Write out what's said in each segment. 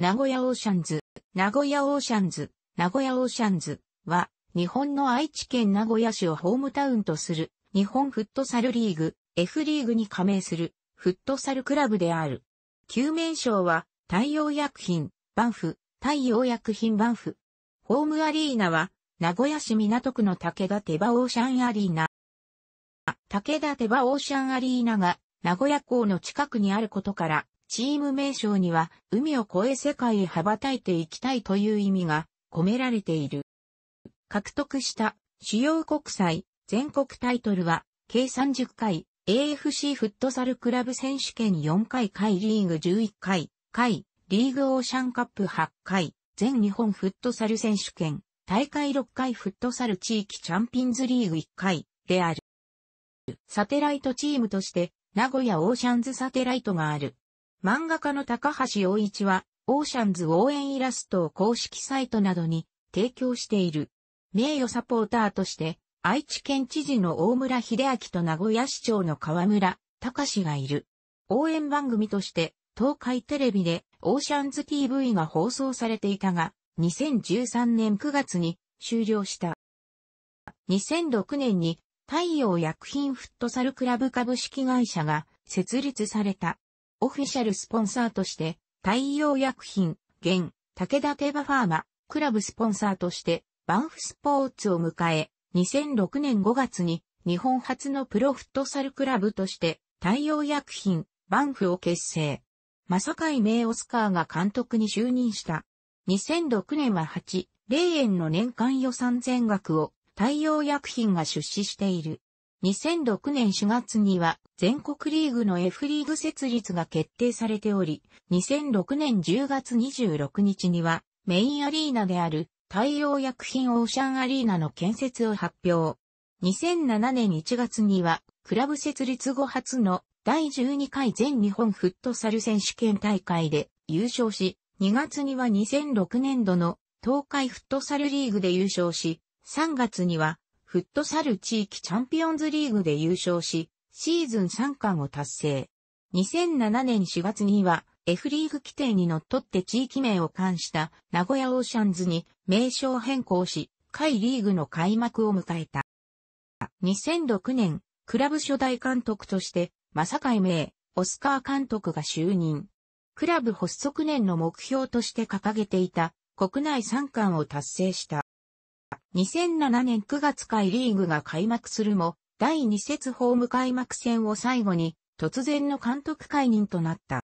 名古屋オーシャンズ、名古屋オーシャンズ、名古屋オーシャンズは、日本の愛知県名古屋市をホームタウンとする、日本フットサルリーグ、F リーグに加盟する、フットサルクラブである。旧名称は、太陽薬品、バンフ、太陽薬品バンフ。ホームアリーナは、名古屋市港区の武田手羽オーシャンアリーナ。武田手羽オーシャンアリーナが、名古屋港の近くにあることから、チーム名称には、海を越え世界へ羽ばたいていきたいという意味が込められている。獲得した主要国際全国タイトルは、計30回、AFC フットサルクラブ選手権4回回リーグ11回、回、リーグオーシャンカップ8回、全日本フットサル選手権、大会6回フットサル地域チャンピンズリーグ1回、である。サテライトチームとして、名古屋オーシャンズサテライトがある。漫画家の高橋洋一は、オーシャンズ応援イラストを公式サイトなどに提供している。名誉サポーターとして、愛知県知事の大村秀明と名古屋市長の河村隆がいる。応援番組として、東海テレビでオーシャンズ TV が放送されていたが、2013年9月に終了した。2006年に太陽薬品フットサルクラブ株式会社が設立された。オフィシャルスポンサーとして、太陽薬品、現、武田テバファーマ、クラブスポンサーとして、バンフスポーツを迎え、2006年5月に、日本初のプロフットサルクラブとして、太陽薬品、バンフを結成。正い名オスカーが監督に就任した。2006年は8、0円の年間予算全額を太陽薬品が出資している。2006年4月には全国リーグの F リーグ設立が決定されており、2006年10月26日にはメインアリーナである太陽薬品オーシャンアリーナの建設を発表。2007年1月にはクラブ設立後初の第12回全日本フットサル選手権大会で優勝し、2月には2006年度の東海フットサルリーグで優勝し、3月にはフットサル地域チャンピオンズリーグで優勝し、シーズン3冠を達成。2007年4月には F リーグ規定にのっとって地域名を冠した名古屋オーシャンズに名称変更し、下リーグの開幕を迎えた。2006年、クラブ初代監督として、正海名、オスカー監督が就任。クラブ発足年の目標として掲げていた国内3冠を達成した。2007年9月回リーグが開幕するも、第2節ホーム開幕戦を最後に、突然の監督解任となった。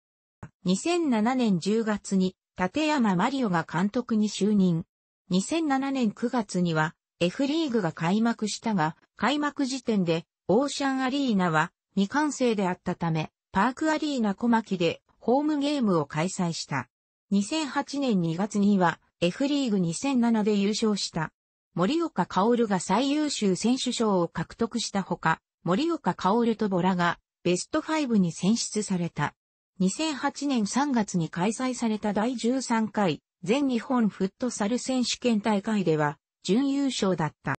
2007年10月に、立山マリオが監督に就任。2007年9月には、F リーグが開幕したが、開幕時点で、オーシャンアリーナは未完成であったため、パークアリーナ小牧でホームゲームを開催した。2008年2月には F リーグ2007で優勝した。森岡薫が最優秀選手賞を獲得したほか、森岡薫とボラがベスト5に選出された。2008年3月に開催された第13回全日本フットサル選手権大会では準優勝だった。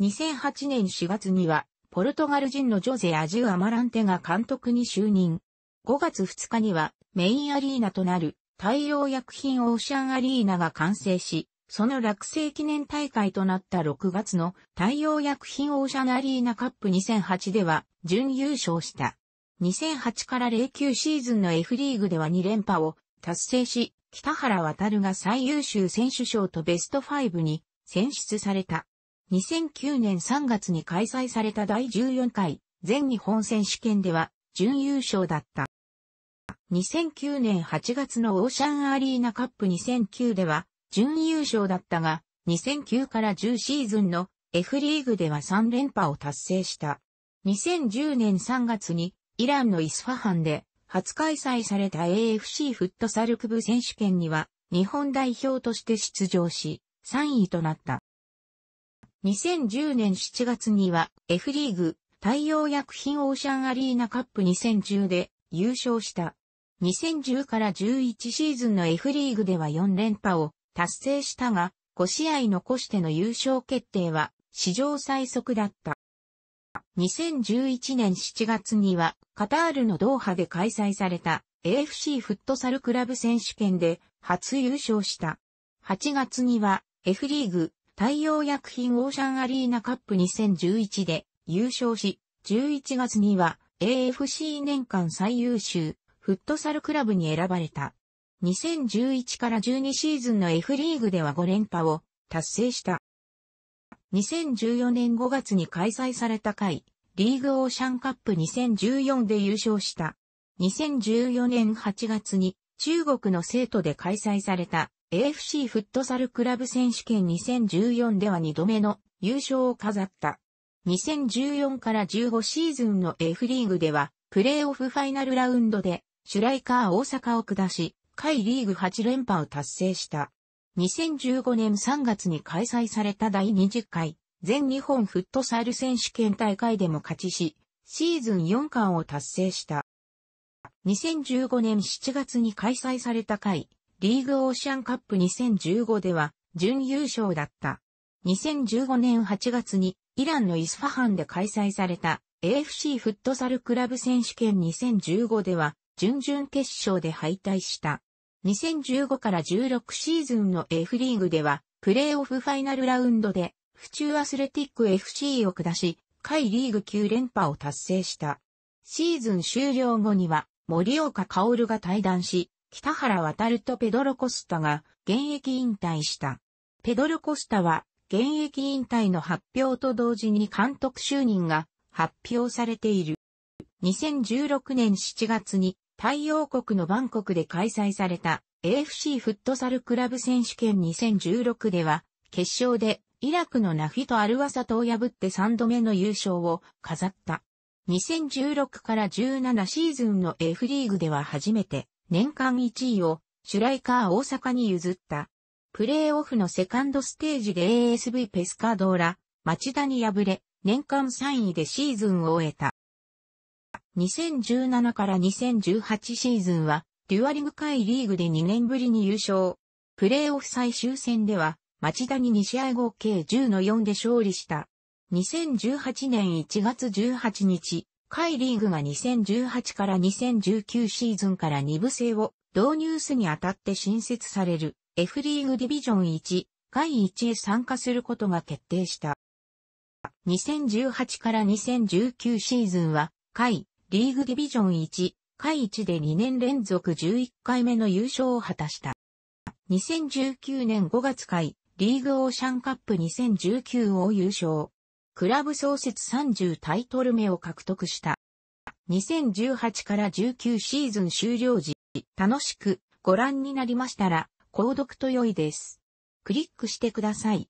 2008年4月にはポルトガル人のジョゼ・アジュ・アマランテが監督に就任。5月2日にはメインアリーナとなる太陽薬品オーシャンアリーナが完成し、その落成記念大会となった6月の太陽薬品オーシャンアリーナカップ2008では準優勝した。2008から09シーズンの F リーグでは2連覇を達成し、北原渡が最優秀選手賞とベスト5に選出された。2009年3月に開催された第14回全日本選手権では準優勝だった。2009年8月のオーシャンアリーナカップ2009では準優勝だったが、2009から10シーズンの F リーグでは3連覇を達成した。2010年3月にイランのイスファハンで初開催された AFC フットサルク部選手権には日本代表として出場し3位となった。2010年7月には F リーグ太陽薬品オーシャンアリーナカップ2010で優勝した。2010から11シーズンの F リーグでは4連覇を達成したが、5試合残しての優勝決定は史上最速だった。2011年7月にはカタールのドーハで開催された AFC フットサルクラブ選手権で初優勝した。8月には F リーグ太陽薬品オーシャンアリーナカップ2011で優勝し、11月には AFC 年間最優秀フットサルクラブに選ばれた。2011から12シーズンの F リーグでは5連覇を達成した。2014年5月に開催された回、リーグオーシャンカップ2014で優勝した。2014年8月に中国の生徒で開催された AFC フットサルクラブ選手権2014では2度目の優勝を飾った。2014から15シーズンの F リーグではプレーオフファイナルラウンドでシュライカー大阪を下し、回リーグ8連覇を達成した。2015年3月に開催された第20回全日本フットサル選手権大会でも勝ちし、シーズン4冠を達成した。2015年7月に開催された回、リーグオーシャンカップ2015では準優勝だった。2015年8月にイランのイスファハンで開催された AFC フットサルクラブ選手権2015では準々決勝で敗退した。2015から16シーズンの F リーグでは、プレーオフファイナルラウンドで、府中アスレティック FC を下し、下リーグ9連覇を達成した。シーズン終了後には、森岡薫が退団し、北原渡とペドロ・コスタが現役引退した。ペドロ・コスタは現役引退の発表と同時に監督就任が発表されている。2016年7月に太陽国のバンコクで開催された AFC フットサルクラブ選手権2016では、決勝でイラクのナフィとアルワサトを破って3度目の優勝を飾った。2016から17シーズンの F リーグでは初めて年間1位をシュライカー大阪に譲った。プレーオフのセカンドステージで ASV ペスカードーラ、町田に敗れ、年間3位でシーズンを終えた。2017から2018シーズンは、デュアリング会リーグで2年ぶりに優勝。プレーオフ最終戦では、町田に2試合合計10の4で勝利した。2018年1月18日、会リーグが2018から2019シーズンから2部制を導入すにあたって新設される F リーグディビジョン1、会1へ参加することが決定した。2018から2019シーズンは、会リーグディビジョン1、下1で2年連続11回目の優勝を果たした。2019年5月回、リーグオーシャンカップ2019を優勝。クラブ創設30タイトル目を獲得した。2018から19シーズン終了時、楽しくご覧になりましたら、購読と良いです。クリックしてください。